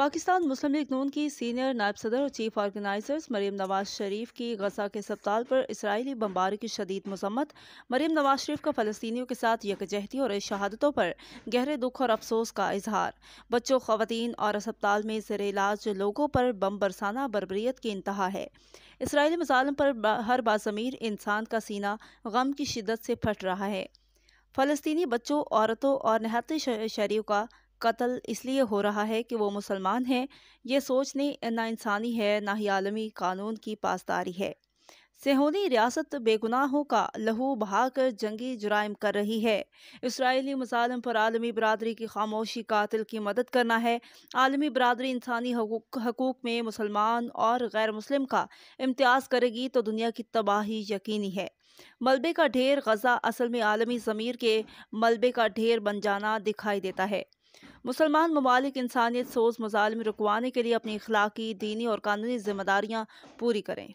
पाकिस्तान मुस्लिम league नून की senior नायब सदर और चीफ ऑर्गेनाइजर्स मरीम नवाज शरीफ की गजा के अस्पताल पर इसराइली बमबारी की शदीद मजम्मत मरीम नवाज शरीफ का फ़लस्तियों के साथ यकजहती और शहादतों पर गहरे दुख और अफसोस का इजहार बच्चों खवतान और अस्पताल में जेर इलाज लोगों पर बम बरसाना बरबरीत की इंतहा है इसराइली मजालम पर हर बाज़मीर इंसान का सीना गम की शिदत से फट रहा है फ़लस्तनी बच्चों औरतों और नहाती शहरियों का कत्ल इसलिए हो रहा है कि वो मुसलमान हैं ये सोचने ना इंसानी है ना ही आलमी कानून की पासदारी है सेहोनी रियासत बेगुनाहों का लहू बहाकर जंगी जुराइम कर रही है इसराइली मुसालम पर आलमी बरदरी की खामोशी कातिल की मदद करना है आलमी बरदरी इंसानी हकूक़ में मुसलमान और गैर मुस्लिम का इम्तियाज़ करेगी तो दुनिया की तबाही यकीनी है मलबे का ढेर गजा असल में आलमी ज़मीर के मलबे का ढेर बन जाना दिखाई देता है मुसलमान ममालिक इंसानियत सोज मजाल में रुकवाने के लिए अपनी इखलाकी दीनी और कानूनी जिम्मेदारियाँ पूरी करें